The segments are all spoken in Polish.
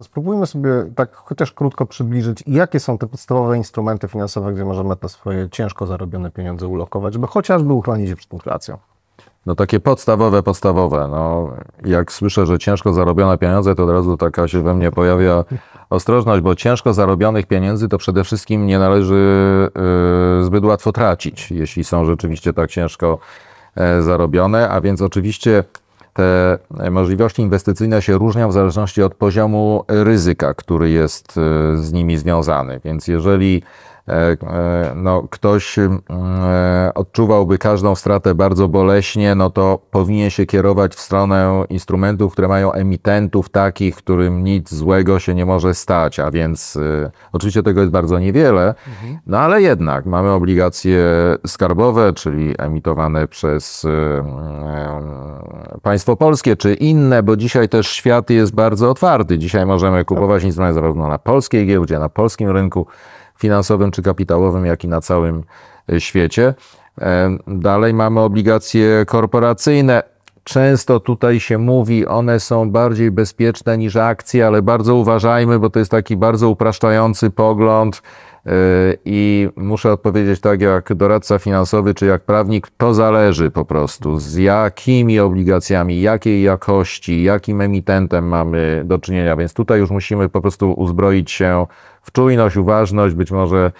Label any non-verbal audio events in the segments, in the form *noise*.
No spróbujmy sobie tak chociaż krótko przybliżyć, jakie są te podstawowe instrumenty finansowe, gdzie możemy te swoje ciężko zarobione pieniądze ulokować, żeby chociażby uchronić je przed inflacją. No takie podstawowe, podstawowe. No, jak słyszę, że ciężko zarobione pieniądze, to od razu taka się we mnie pojawia ostrożność, bo ciężko zarobionych pieniędzy to przede wszystkim nie należy y, zbyt łatwo tracić, jeśli są rzeczywiście tak ciężko e, zarobione, a więc oczywiście te możliwości inwestycyjne się różnią w zależności od poziomu ryzyka, który jest e, z nimi związany. Więc jeżeli E, e, no, ktoś mm, e, odczuwałby każdą stratę bardzo boleśnie, no to powinien się kierować w stronę instrumentów, które mają emitentów takich, którym nic złego się nie może stać, a więc y, oczywiście tego jest bardzo niewiele, mhm. no ale jednak mamy obligacje skarbowe, czyli emitowane przez y, y, państwo polskie czy inne, bo dzisiaj też świat jest bardzo otwarty. Dzisiaj możemy kupować tak. instrumenty zarówno na polskiej giełdzie, na polskim rynku, finansowym czy kapitałowym, jak i na całym e, świecie. E, dalej mamy obligacje korporacyjne. Często tutaj się mówi, one są bardziej bezpieczne niż akcje, ale bardzo uważajmy, bo to jest taki bardzo upraszczający pogląd Y, I muszę odpowiedzieć tak jak doradca finansowy czy jak prawnik, to zależy po prostu z jakimi obligacjami, jakiej jakości, jakim emitentem mamy do czynienia. Więc tutaj już musimy po prostu uzbroić się w czujność, uważność, być może,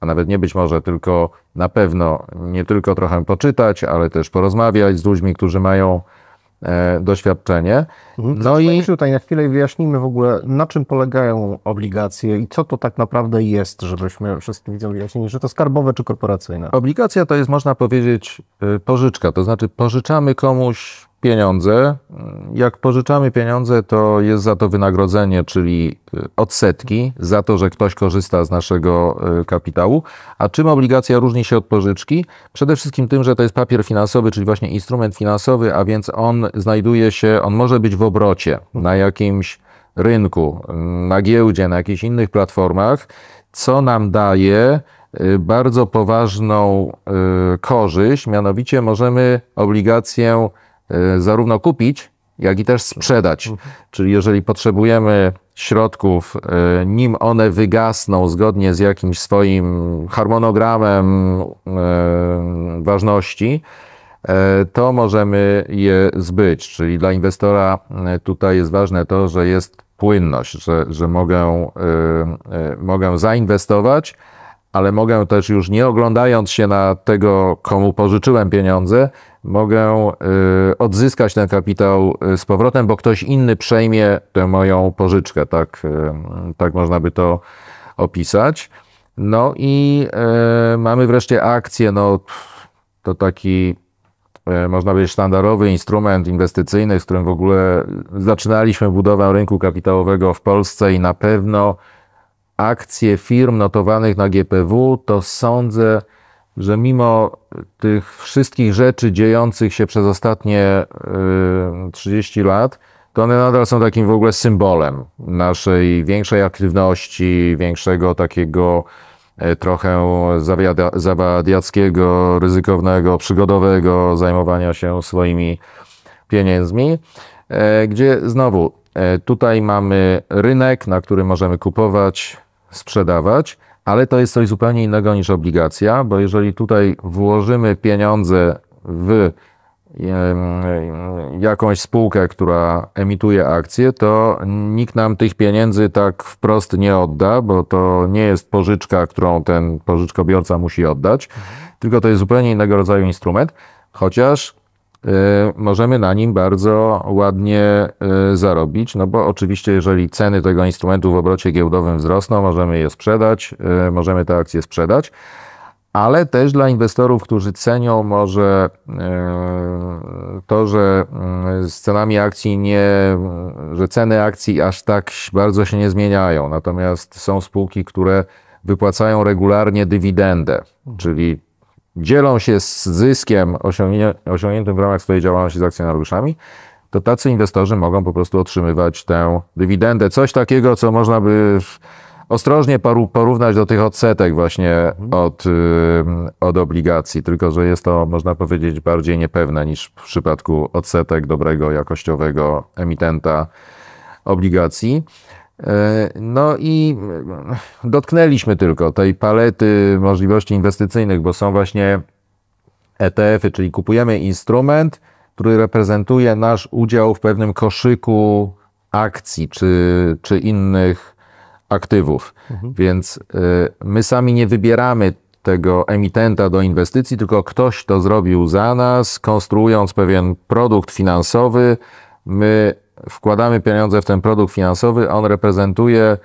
a nawet nie być może, tylko na pewno nie tylko trochę poczytać, ale też porozmawiać z ludźmi, którzy mają E, doświadczenie. Mhm. No i tutaj na chwilę wyjaśnijmy w ogóle, na czym polegają obligacje i co to tak naprawdę jest, żebyśmy wszystkim widzieli wyjaśnili, że to skarbowe czy korporacyjne. Obligacja to jest, można powiedzieć, y, pożyczka, to znaczy pożyczamy komuś pieniądze. Jak pożyczamy pieniądze, to jest za to wynagrodzenie, czyli e, odsetki, za to, że ktoś korzysta z naszego e, kapitału. A czym obligacja różni się od pożyczki? Przede wszystkim tym, że to jest papier finansowy, czyli właśnie instrument finansowy, a więc on znajduje się, on może być w obrocie na jakimś rynku, na giełdzie, na jakichś innych platformach, co nam daje e, bardzo poważną korzyść, mianowicie możemy obligację E, zarówno kupić, jak i też sprzedać. Czyli jeżeli potrzebujemy środków, e, nim one wygasną zgodnie z jakimś swoim harmonogramem e, ważności, to możemy je zbyć. Czyli dla inwestora tutaj jest ważne to, że jest płynność, że, że mogę, mogę zainwestować, ale mogę też już nie oglądając się na tego, komu pożyczyłem pieniądze, mogę y, odzyskać ten kapitał y, z powrotem, bo ktoś inny przejmie tę moją pożyczkę. Tak, y, tak można by to opisać. No i mamy wreszcie akcje. No, to taki można powiedzieć, sztandarowy instrument inwestycyjny, z którym w ogóle zaczynaliśmy budowę rynku kapitałowego w Polsce i na pewno akcje firm notowanych na GPW to sądzę że mimo tych wszystkich rzeczy dziejących się przez ostatnie 30 y, lat, to one nadal są takim w ogóle symbolem naszej większej aktywności, większego takiego e, trochę zawadiackiego, ryzykownego, przygodowego zajmowania się swoimi pieniędzmi, e, gdzie znowu e, tutaj mamy rynek, na którym możemy kupować, sprzedawać ale to jest coś zupełnie innego niż obligacja, bo jeżeli tutaj włożymy pieniądze w jakąś spółkę, która emituje akcje, to nikt nam tych pieniędzy tak wprost nie odda, bo to nie jest pożyczka, którą ten pożyczkobiorca musi oddać, tylko to jest zupełnie innego rodzaju instrument, chociaż E, możemy na nim bardzo ładnie e, zarobić, no bo oczywiście jeżeli ceny tego instrumentu w obrocie giełdowym wzrosną, możemy je sprzedać, e, możemy te akcje sprzedać, ale też dla inwestorów, którzy cenią może to, że mm, z cenami akcji nie, że ceny akcji aż tak bardzo się nie zmieniają, natomiast są spółki, które wypłacają regularnie dywidendę, czyli dzielą się z zyskiem osiągniętym w ramach swojej działalności z akcjonariuszami, to tacy inwestorzy mogą po prostu otrzymywać tę dywidendę. Coś takiego, co można by ostrożnie porównać do tych odsetek właśnie mhm. od, y, od obligacji, tylko że jest to, można powiedzieć, bardziej niepewne niż w przypadku odsetek dobrego, jakościowego emitenta obligacji. E, no i mm, dotknęliśmy tylko tej palety możliwości inwestycyjnych, bo są właśnie ETF-y, czyli kupujemy instrument, który reprezentuje nasz udział w pewnym koszyku akcji czy, czy innych aktywów. Mhm. Więc e, my sami nie wybieramy tego emitenta do inwestycji, tylko ktoś to zrobił za nas, konstruując pewien produkt finansowy. My wkładamy pieniądze w ten produkt finansowy, on reprezentuje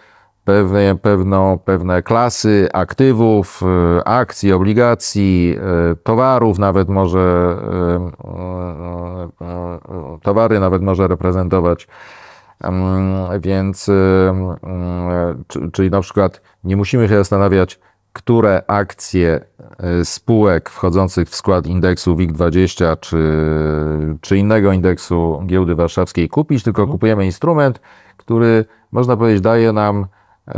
pewne, pewną, pewne klasy aktywów, e, akcji, obligacji, e, towarów, nawet może e, towary nawet może reprezentować. Mm, więc, mm, czyli na przykład nie musimy się zastanawiać, które akcje e, spółek wchodzących w skład indeksu WIG20 czy, czy innego indeksu giełdy warszawskiej kupić, tylko mhm. kupujemy instrument, który można powiedzieć daje nam, e,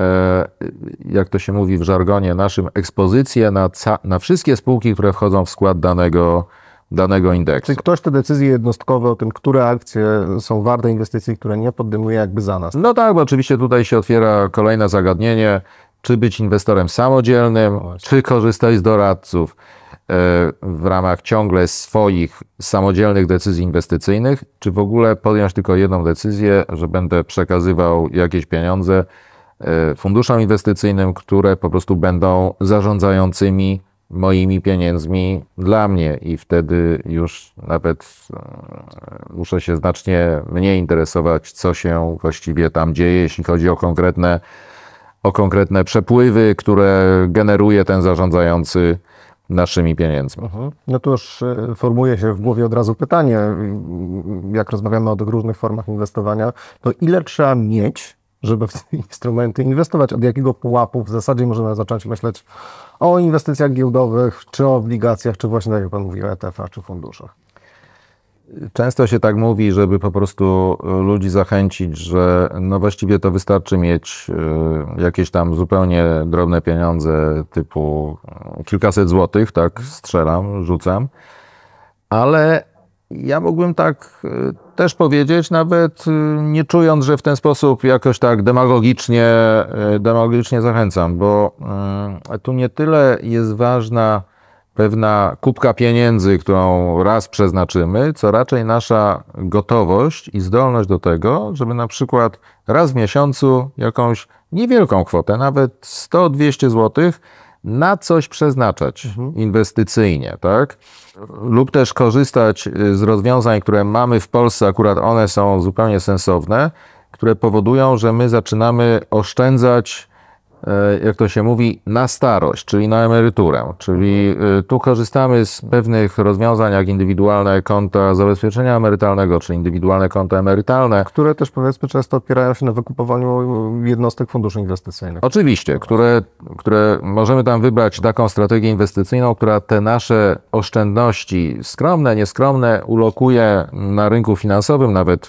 jak to się mówi w żargonie naszym, ekspozycję na, na wszystkie spółki, które wchodzą w skład danego, danego indeksu. Czy ktoś te decyzje jednostkowe o tym, które akcje są warte inwestycji, które nie, podejmuje jakby za nas. No tak, bo oczywiście tutaj się otwiera kolejne zagadnienie, czy być inwestorem samodzielnym, no czy korzystać z doradców e, w ramach ciągle swoich samodzielnych decyzji inwestycyjnych, czy w ogóle podjąć tylko jedną decyzję, że będę przekazywał jakieś pieniądze e, funduszom inwestycyjnym, które po prostu będą zarządzającymi moimi pieniędzmi dla mnie i wtedy już nawet e, muszę się znacznie mniej interesować, co się właściwie tam dzieje, jeśli chodzi o konkretne o konkretne przepływy, które generuje ten zarządzający naszymi pieniędzmi. Mhm. No to już e, formuje się w głowie od razu pytanie, mm, jak rozmawiamy o tych różnych formach inwestowania, to ile trzeba mieć, żeby w te *laughs* instrumenty inwestować? Od jakiego pułapu w zasadzie możemy zacząć myśleć o inwestycjach giełdowych, czy o obligacjach, czy właśnie, tak jak Pan mówił, ETF-ach, czy funduszach? Często się tak mówi, żeby po prostu e, ludzi zachęcić, że no właściwie to wystarczy mieć e, jakieś tam zupełnie drobne pieniądze, typu e, kilkaset złotych, tak strzelam, rzucam. Ale ja mógłbym tak też powiedzieć, nawet nie czując, że w ten sposób jakoś tak demagogicznie, demagogicznie zachęcam, bo tu nie tyle jest ważna pewna kubka pieniędzy, którą raz przeznaczymy, co raczej nasza gotowość i zdolność do tego, żeby na przykład raz w miesiącu jakąś niewielką kwotę, nawet 100-200 zł, na coś przeznaczać mhm. inwestycyjnie, tak? Lub też korzystać y, z rozwiązań, które mamy w Polsce, akurat one są zupełnie sensowne, które powodują, że my zaczynamy oszczędzać E, jak to się mówi, na starość, czyli na emeryturę. Czyli e, tu korzystamy z pewnych rozwiązań, jak indywidualne konta zabezpieczenia emerytalnego, czy indywidualne konta emerytalne. Które też powiedzmy często opierają się na wykupowaniu jednostek funduszy inwestycyjnych. Oczywiście, które, które możemy tam wybrać taką strategię inwestycyjną, która te nasze oszczędności, skromne, nieskromne, ulokuje na rynku finansowym, nawet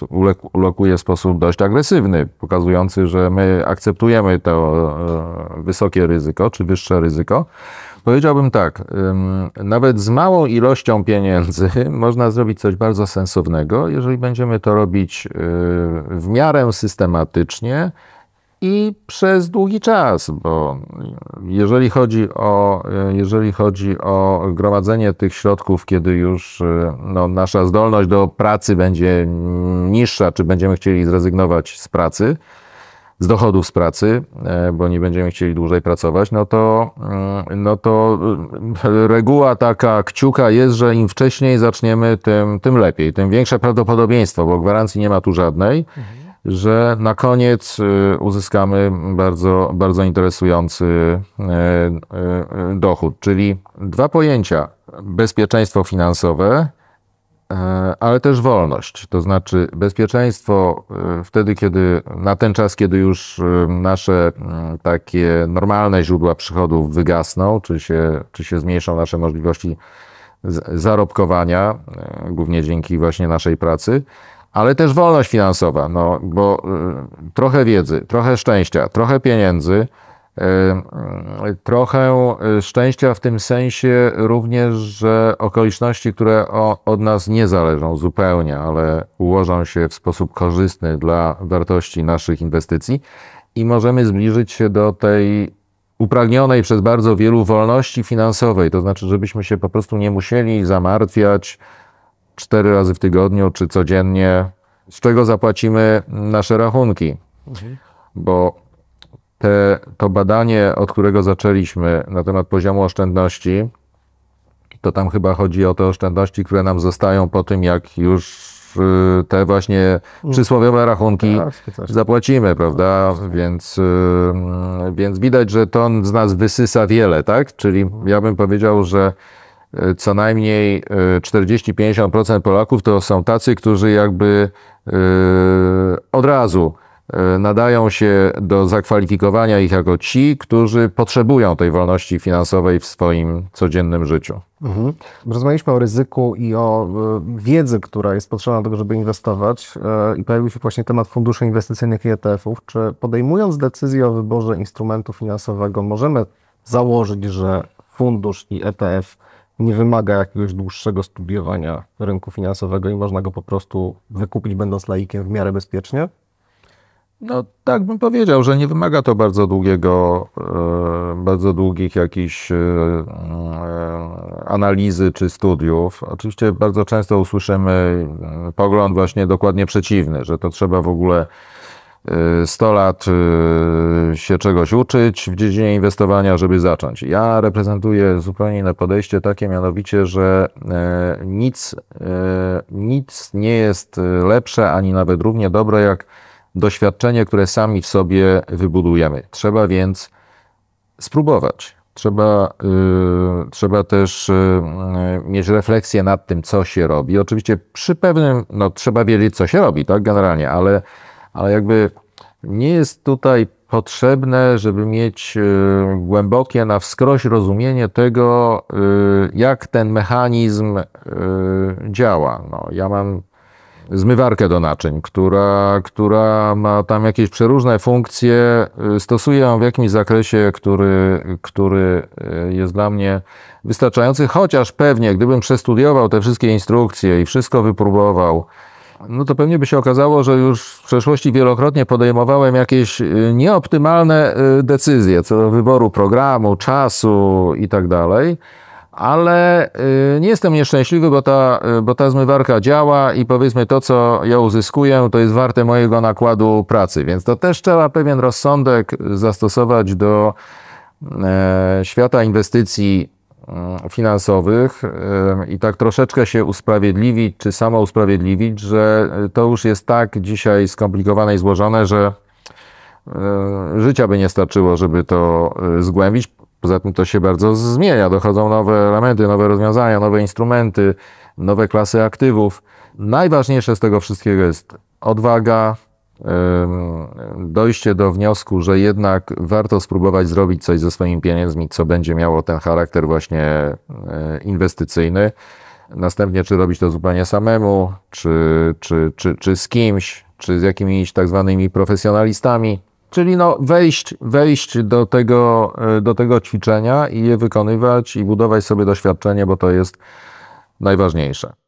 ulokuje w sposób dość agresywny, pokazujący, że my akceptujemy to e, wysokie ryzyko, czy wyższe ryzyko. Powiedziałbym tak, nawet z małą ilością pieniędzy *laughs* można zrobić coś bardzo sensownego, jeżeli będziemy to robić y, w miarę systematycznie i przez długi czas, bo jeżeli chodzi o, y, jeżeli chodzi o gromadzenie tych środków, kiedy już y, no, nasza zdolność do pracy będzie niższa, czy będziemy chcieli zrezygnować z pracy, z dochodów z pracy, e, bo nie będziemy chcieli dłużej pracować, no to, mm, no to y, reguła taka kciuka jest, że im wcześniej zaczniemy, tym, tym lepiej, tym większe prawdopodobieństwo, bo gwarancji nie ma tu żadnej. Mhm że na koniec y, uzyskamy bardzo, bardzo interesujący y, dochód, czyli dwa pojęcia: bezpieczeństwo finansowe E, ale też wolność, to znaczy bezpieczeństwo e, wtedy, kiedy na ten czas, kiedy już e, nasze takie normalne źródła przychodów wygasną, czy się, czy się zmniejszą nasze możliwości zarobkowania, głównie dzięki właśnie naszej pracy, ale też wolność finansowa, no bo trochę wiedzy, trochę szczęścia, trochę pieniędzy Trochę e, szczęścia w tym sensie również, że okoliczności, które od nas nie zależą zupełnie, ale ułożą się w sposób korzystny dla wartości naszych inwestycji i możemy zbliżyć się do tej upragnionej przez bardzo wielu wolności finansowej, to znaczy, żebyśmy się po prostu nie musieli zamartwiać cztery razy w tygodniu czy codziennie, z czego zapłacimy nasze rachunki. Mhm. Bo te, to badanie, od którego zaczęliśmy na temat poziomu oszczędności, to tam chyba chodzi o te oszczędności, które nam zostają po tym, jak już y, te właśnie mm. przysłowiowe rachunki tak, zapłacimy, prawda? Więc, y, więc widać, że to z nas wysysa wiele, tak? Czyli ja bym powiedział, że y, co najmniej 40-50% Polaków to są tacy, którzy jakby od razu E, nadają się do zakwalifikowania ich jako ci, którzy potrzebują tej wolności finansowej w swoim codziennym życiu. Mhm. Rozmawialiśmy o ryzyku i o e, wiedzy, która jest potrzebna do tego, żeby inwestować e, i pojawił się właśnie temat funduszy inwestycyjnych i ETF-ów. Czy podejmując decyzję o wyborze instrumentu finansowego możemy założyć, że fundusz i ETF nie wymaga jakiegoś dłuższego studiowania rynku finansowego i można go po prostu wykupić będąc laikiem w miarę bezpiecznie? No tak bym powiedział, że nie wymaga to bardzo długiego, e, bardzo długich jakichś e, e, analizy czy studiów. Oczywiście bardzo często usłyszymy pogląd właśnie dokładnie przeciwny, że to trzeba w ogóle 100 lat się czegoś uczyć w dziedzinie inwestowania, żeby zacząć. Ja reprezentuję zupełnie inne podejście, takie mianowicie, że nic, nic nie jest lepsze ani nawet równie dobre jak doświadczenie, które sami w sobie wybudujemy. Trzeba więc spróbować. Trzeba, y, trzeba też y, y, mieć refleksję nad tym, co się robi. Oczywiście przy pewnym, no trzeba wiedzieć, co się robi, tak, generalnie, ale, ale jakby nie jest tutaj potrzebne, żeby mieć głębokie na wskroś rozumienie tego, jak ten mechanizm działa. No, ja mam zmywarkę do naczyń, która, która ma tam jakieś przeróżne funkcje. Y, Stosuję ją w jakimś zakresie, który, który y, jest dla mnie wystarczający, chociaż pewnie gdybym przestudiował te wszystkie instrukcje i wszystko wypróbował, no to pewnie by się okazało, że już w przeszłości wielokrotnie podejmowałem jakieś y, nieoptymalne decyzje co do wyboru programu, czasu i tak dalej ale y, nie jestem nieszczęśliwy, bo ta, y, bo ta zmywarka działa i powiedzmy to, co ja uzyskuję, to jest warte mojego nakładu pracy, więc to też trzeba pewien rozsądek zastosować do e, świata inwestycji mm, finansowych y, i tak troszeczkę się usprawiedliwić, czy samo usprawiedliwić, że to już jest tak dzisiaj skomplikowane i złożone, że życia by nie starczyło, żeby to zgłębić. Poza tym to się bardzo zmienia, dochodzą nowe elementy, nowe rozwiązania, nowe instrumenty, nowe klasy aktywów. Najważniejsze z tego wszystkiego jest odwaga, dojście do wniosku, że jednak warto spróbować zrobić coś ze swoimi pieniędzmi, co będzie miało ten charakter właśnie e, inwestycyjny. Następnie, czy robić to zupełnie samemu, czy, czy, czy, czy z kimś, czy z jakimiś tak zwanymi profesjonalistami. Czyli no wejść, wejść do, tego, e, do tego ćwiczenia i je wykonywać i budować sobie doświadczenie, bo to jest najważniejsze.